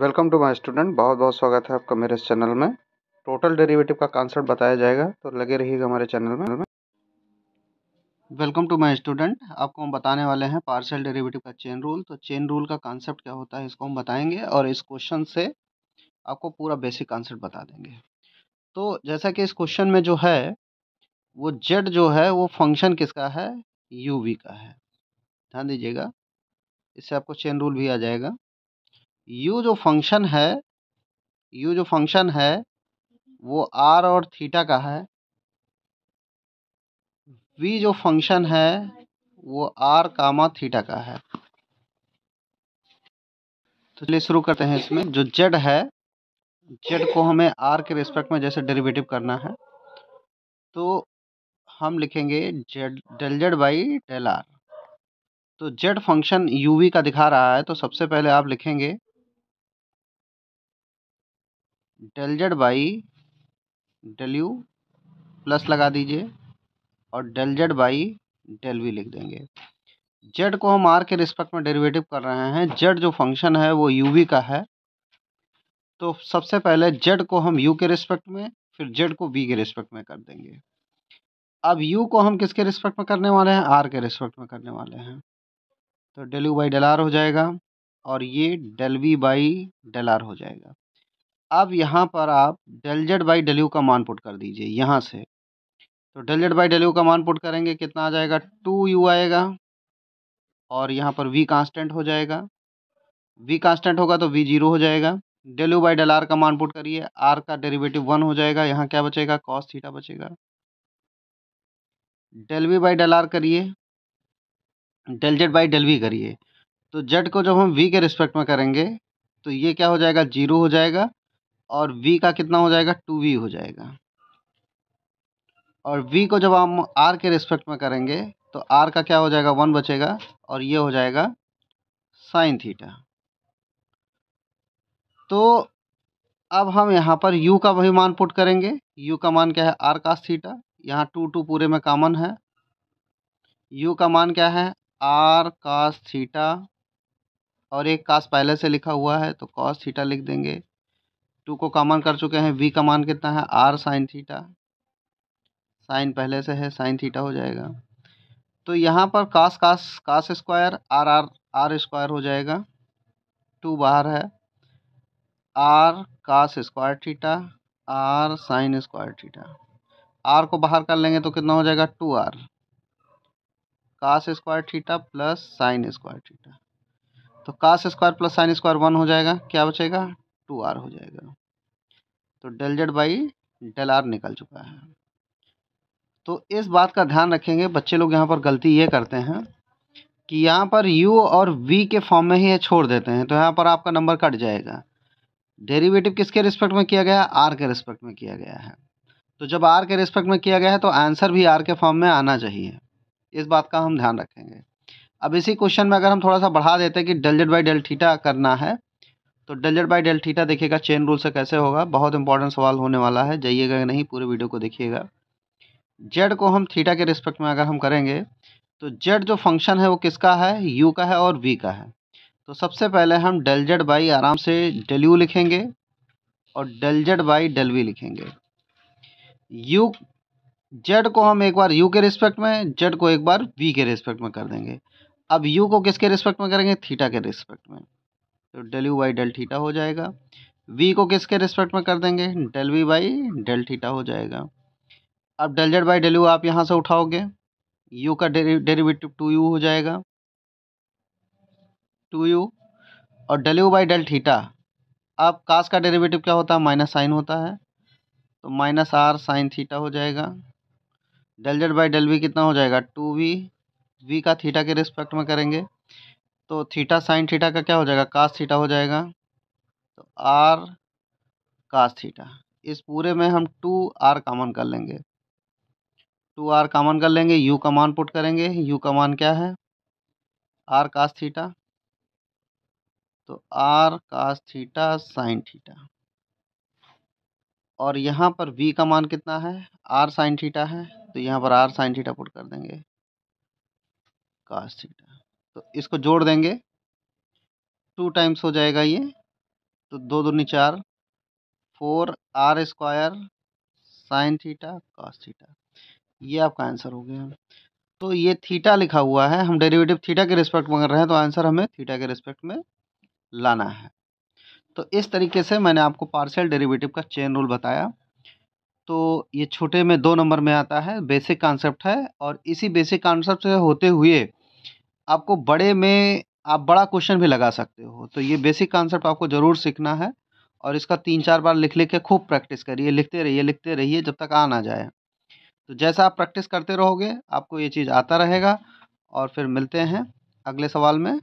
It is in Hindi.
वेलकम टू माय स्टूडेंट बहुत बहुत स्वागत है आपका मेरे इस चैनल में टोटल डेरिवेटिव का कॉन्सेप्ट बताया जाएगा तो लगे रहिएगा हमारे चैनल में वेलकम टू माय स्टूडेंट आपको हम बताने वाले हैं पार्सल डेरिवेटिव का चेन रूल तो चेन रूल का कॉन्सेप्ट क्या होता है इसको हम बताएंगे और इस क्वेश्चन से आपको पूरा बेसिक कॉन्सेप्ट बता देंगे तो जैसा कि इस क्वेश्चन में जो है वो जेड जो है वो फंक्शन किसका है यू का है ध्यान दीजिएगा इससे आपको चेन रूल भी आ जाएगा यू जो फंक्शन है यू जो फंक्शन है वो आर और थीटा का है वी जो फंक्शन है वो आर कामा थीटा का है तो चलिए शुरू करते हैं इसमें जो जेड है जेड को हमें आर के रिस्पेक्ट में जैसे डेरिवेटिव करना है तो हम लिखेंगे Z del Z by del R तो जेड फंक्शन यू वी का दिखा रहा है तो सबसे पहले आप लिखेंगे del Z by del U plus लगा दीजिए और del Z by del V लिख देंगे जेड को हम आर के रिस्पेक्ट में डेरिवेटिव कर रहे हैं जेड जो फंक्शन है वो यू वी का है तो सबसे पहले जेड को हम यू के रिस्पेक्ट में फिर जेड को वी के रिस्पेक्ट में कर देंगे अब यू को हम किसके रिस्पेक्ट में करने वाले हैं आर के रिस्पेक्ट में करने वाले हैं तो del U by del R हो जाएगा और ये del V by del R हो जाएगा अब यहाँ पर आप डेल जेड बाई डेल्यू का मान पुट कर दीजिए यहाँ से तो डेल जेड बाई डेल्यू का मान पुट करेंगे कितना आ जाएगा टू यू आएगा और यहाँ पर वी कांस्टेंट हो जाएगा वी कांस्टेंट होगा तो वी जीरो हो जाएगा del U by del R का मान पुट करिए आर का डेरिवेटिव वन हो जाएगा यहाँ क्या बचेगा कॉस थीटा बचेगा del V by del R करिए del Z by del V करिए तो जेड को जब हम वी के रिस्पेक्ट में करेंगे तो ये क्या हो जाएगा जीरो हो जाएगा और वी का कितना हो जाएगा टू वी हो जाएगा और वी को जब हम आर के रिस्पेक्ट में करेंगे तो आर का क्या हो जाएगा वन बचेगा और ये हो जाएगा साइन थीटा तो अब हम यहाँ पर u का वही मान पुट करेंगे u का मान क्या है r का थीटा यहाँ टू टू पूरे में कॉमन है u का मान क्या है r का थीटा और एक कास पहले से लिखा हुआ है तो कॉस थीटा लिख देंगे टू को कॉमन कर चुके हैं वी का मान कितना है आर साइन थीटा साइन पहले से है साइन थीटा हो जाएगा तो यहाँ पर cos cos cos square R R R square हो जाएगा टू बाहर है R cos square theta R sine square theta R को बाहर कर लेंगे तो कितना हो जाएगा two R cos square theta plus sine square theta तो cos square plus sine square one हो जाएगा क्या बचेगा टू आर हो जाएगा तो del Z by del R निकल चुका है तो इस बात का ध्यान रखेंगे बच्चे लोग यहाँ पर गलती ये करते हैं कि यहाँ पर u और v के फॉर्म में ही ये छोड़ देते हैं तो यहाँ पर आपका नंबर कट जाएगा डेरिवेटिव किसके रिस्पेक्ट में किया गया आर के रिस्पेक्ट में किया गया है तो जब आर के रिस्पेक्ट में किया गया है तो आंसर भी आर के फॉर्म में आना चाहिए इस बात का हम ध्यान रखेंगे अब इसी क्वेश्चन में अगर हम थोड़ा सा बढ़ा देते हैं कि del Z by del theta करना है तो del Z by del theta देखिएगा चेन रूल से कैसे होगा बहुत इंपॉर्टेंट सवाल होने वाला है जाइएगा नहीं पूरे वीडियो को देखिएगा जेड को हम थीटा के रिस्पेक्ट में अगर हम करेंगे तो जेड जो फंक्शन है वो किसका है यू का है और वी का है तो सबसे पहले हम डेल जेड बाई आराम से डेल यू लिखेंगे और del Z by del V लिखेंगे यू जेड को हम एक बार यू के रिस्पेक्ट में जेड को एक बार वी के रिस्पेक्ट में कर देंगे अब यू को किसके रिस्पेक्ट में करेंगे थीटा के रिस्पेक्ट में तो del U by del theta हो जाएगा वी को किसके रिस्पेक्ट में कर देंगे del V by del theta हो जाएगा अब del Z by del U आप यहाँ से उठाओगे यू का डेरिवेटिव टू यू हो जाएगा टू यू और del U by del theta अब कास का डेरिवेटिव क्या होता है माइनस साइन होता है तो माइनस आर साइन थीटा हो जाएगा del Z by del V कितना हो जाएगा टू वी वी का थीटा के रिस्पेक्ट में करेंगे तो थीटा साइन थीटा का क्या हो जाएगा कास थीटा हो जाएगा तो आर कास थीटा इस पूरे में हम टू आर कामन कर लेंगे टू आर कामन कर लेंगे यू का मान पुट करेंगे यू का मान क्या है आर कास थीटा तो R cos theta sine theta और यहाँ पर वी का मान कितना है आर साइन थीटा है तो यहाँ पर आर साइन थीटा पुट कर देंगे कास थीटा तो इसको जोड़ देंगे टू टाइम्स हो जाएगा ये तो दो दूनी चार four R square sine theta cos theta ये आपका आंसर हो गया तो ये थीटा लिखा हुआ है हम डेरिवेटिव थीटा के रिस्पेक्ट में कर रहे हैं तो आंसर हमें थीटा के रिस्पेक्ट में लाना है तो इस तरीके से मैंने आपको पार्शियल डेरिवेटिव का चेन रूल बताया तो ये छोटे में दो नंबर में आता है बेसिक कॉन्सेप्ट है और इसी बेसिक कॉन्सेप्ट से होते हुए आपको बड़े में आप बड़ा क्वेश्चन भी लगा सकते हो तो ये बेसिक कॉन्सेप्ट आपको ज़रूर सीखना है और इसका तीन चार बार लिख लिख के खूब प्रैक्टिस करिए लिखते रहिए लिखते रहिए जब तक आ ना जाए तो जैसा आप प्रैक्टिस करते रहोगे आपको ये चीज़ आता रहेगा और फिर मिलते हैं अगले सवाल में